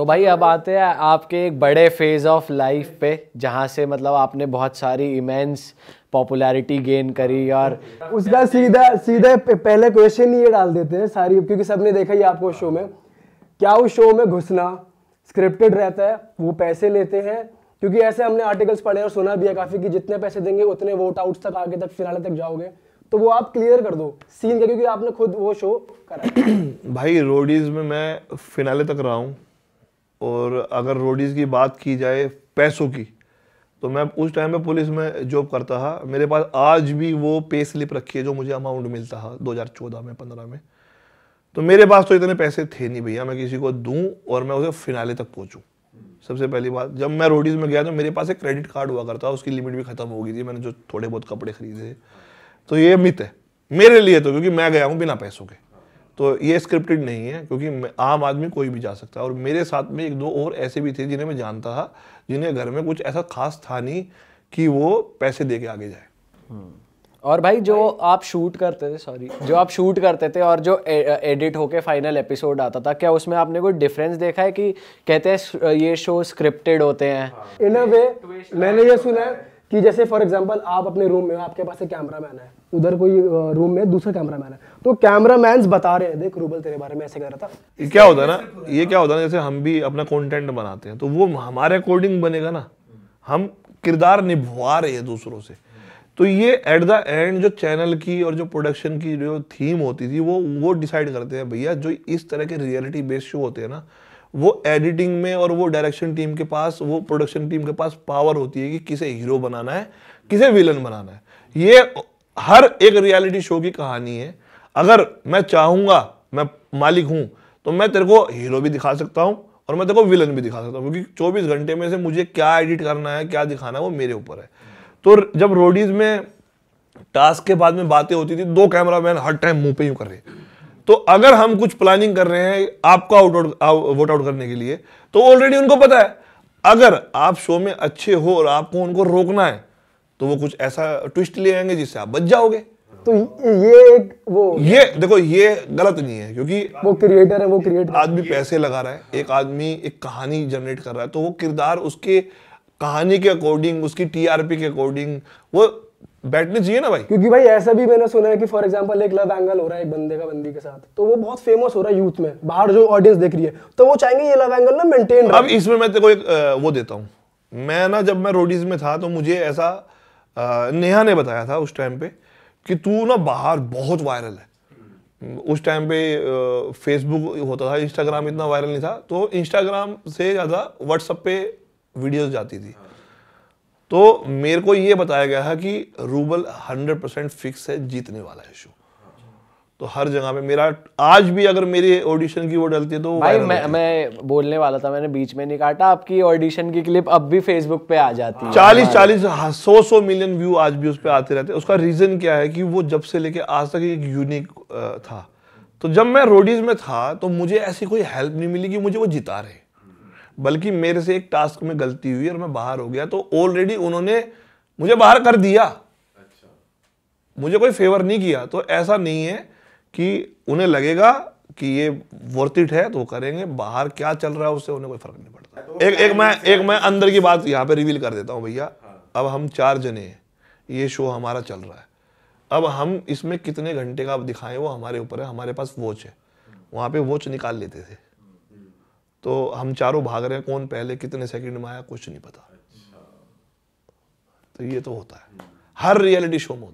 तो भाई अब आते हैं आपके एक बड़े फेज़ ऑफ लाइफ पे जहाँ से मतलब आपने बहुत सारी इमेंस पॉपुलैरिटी गेन करी और उसका सीधा सीधे पहले क्वेश्चन ही ये डाल देते हैं सारी क्योंकि सबने देखा ही आपको शो में क्या उस शो में घुसना स्क्रिप्टेड रहता है वो पैसे लेते हैं क्योंकि ऐसे हमने आर्टिकल्स पढ़े और सुना भी है काफ़ी कि जितने पैसे देंगे उतने वोट आउट्स तक आगे तक फिलहाल तक जाओगे तो वो आप क्लियर कर दो सीन का क्योंकि आपने खुद वो शो करा भाई रोडीज में मैं फिनाले तक रहा हूँ और अगर रोडीज़ की बात की जाए पैसों की तो मैं उस टाइम में पुलिस में जॉब करता था मेरे पास आज भी वो पे स्लिप रखी है जो मुझे अमाउंट मिलता था 2014 में 15 में तो मेरे पास तो इतने पैसे थे नहीं भैया मैं किसी को दूं और मैं उसे फिनाले तक पहुंचूं सबसे पहली बात जब मैं रोडीज़ में गया तो मेरे पास एक क्रेडिट कार्ड हुआ करता उसकी लिमिट भी ख़त्म हो गई थी मैंने जो थोड़े बहुत कपड़े खरीदे तो ये मित है मेरे लिए तो क्योंकि मैं गया हूँ बिना पैसों के तो ये स्क्रिप्टेड नहीं है क्योंकि आम आदमी कोई भी जा सकता है और मेरे साथ में एक दो और ऐसे भी थे जिन्हें मैं जानता था जिन्हें घर में कुछ ऐसा खास था नहीं कि वो पैसे दे के आगे जाए हम्म। और भाई जो आप शूट करते थे सॉरी जो आप शूट करते थे और जो ए, एडिट होके फाइनल एपिसोड आता था क्या उसमें आपने कोई डिफरेंस देखा है कि कहते हैं ये शो स्क्रिप्टेड होते हैं इन अ वे मैंने ये सुना है कि जैसे फॉर एग्जाम्पल आप अपने रूम में आपके पास एक कैमरा मैन है उधर कोई रूम में दूसरा कैमरा मैन है तो कैमरा मैं बता रहे हैं देख रूबल तेरे बारे में ऐसे कर रहा था ये क्या होता है ना ये क्या होता है जैसे हम भी अपना कॉन्टेंट बनाते हैं तो वो हमारे अकॉर्डिंग बनेगा ना हम किरदार निभवा रहे हैं दूसरों से तो ये एट द एंड जो चैनल की और जो प्रोडक्शन की जो थीम होती थी वो वो डिसाइड करते हैं भैया जो इस तरह के रियलिटी बेस्ड शो होते हैं ना वो एडिटिंग में और वो डायरेक्शन टीम के पास वो प्रोडक्शन टीम के पास पावर होती है कि किसे हीरो बनाना है किसे विलन बनाना है ये हर एक रियलिटी शो की कहानी है अगर मैं चाहूँगा मैं मालिक हूँ तो मैं तेरे को हीरो भी दिखा सकता हूँ और मैं तेरे को विलन भी दिखा सकता हूँ क्योंकि चौबीस घंटे में से मुझे क्या एडिट करना है क्या दिखाना है वो मेरे ऊपर है तो जब रोडीज में टास्क के बाद में बातें होती थी दो कैमरा मैन हर टाइम मुंह पे यूं कर रहे तो अगर हम कुछ प्लानिंग कर रहे हैं आपको आउट आउट वोट आउट करने के लिए तो ऑलरेडी उनको पता है अगर आप शो में अच्छे हो और आपको उनको रोकना है तो वो कुछ ऐसा ट्विस्ट ले आएंगे जिससे आप बच जाओगे तो ये एक वो ये देखो ये गलत नहीं है क्योंकि वो क्रिएटर है वो क्रिएटर आदमी पैसे लगा रहा है एक आदमी एक कहानी जनरेट कर रहा है तो वो किरदार उसके कहानी के अकॉर्डिंग उसकी टीआरपी के अकॉर्डिंग वो बैठने चाहिए ना भाई क्योंकि भाई ऐसा भी मैंने सुना है कि फॉर एग्जांपल एक लव एंगल हो रहा है एक बंदे का बंदी के साथ तो वो बहुत फेमस हो रहा है यूथ में बाहर जो ऑडियंस देख रही है तो वो चाहेंगे ये लव एंगल ना मेंटेन अब इसमें मैं तेरे को एक वो देता हूँ मैं ना जब मैं रोडीज में था तो मुझे ऐसा नेहा ने बताया था उस टाइम पे कि तू ना बाहर बहुत वायरल है उस टाइम पे फेसबुक होता था इंस्टाग्राम इतना वायरल नहीं था तो इंस्टाग्राम से ज़्यादा व्हाट्सअप पे वीडियोस जाती थी हाँ। तो मेरे को ये बताया गया है कि रूबल 100 परसेंट फिक्स है जीतने वाला है शो तो हर जगह पे मेरा आज भी अगर मेरे ऑडिशन की वो डलती है तो भाई मैं मैं बोलने वाला था मैंने बीच में नहीं काटा आपकी ऑडिशन की क्लिप अब भी फेसबुक पे आ जाती है चालीस चालीस हाँ, सौ सौ मिलियन व्यू आज भी उस पर आते रहते हैं उसका रीजन क्या है कि वो जब से लेके आज तक एक यूनिक था तो जब मैं रोडीज में था तो मुझे ऐसी कोई हेल्प नहीं मिली कि मुझे वो जिता रहे बल्कि मेरे से एक टास्क में गलती हुई और मैं बाहर हो गया तो ऑलरेडी उन्होंने मुझे बाहर कर दिया अच्छा। मुझे कोई फेवर नहीं किया तो ऐसा नहीं है कि उन्हें लगेगा कि ये वर्तिट है तो वो करेंगे बाहर क्या चल रहा है उससे उन्हें कोई फर्क नहीं पड़ता हाँ, तो एक एक मैं एक मैं अंदर की बात यहाँ पे रिवील कर देता हूँ भैया हाँ। अब हम चार जने हैं ये शो हमारा चल रहा है अब हम इसमें कितने घंटे का आप दिखाएं वो हमारे ऊपर है हमारे पास वॉच है वहाँ पे वॉच निकाल लेते थे तो हम चारों भाग रहे हैं कौन पहले कितने सेकंड में आया कुछ नहीं पता अच्छा। तो ये तो होता है हर रियलिटी शो में होता है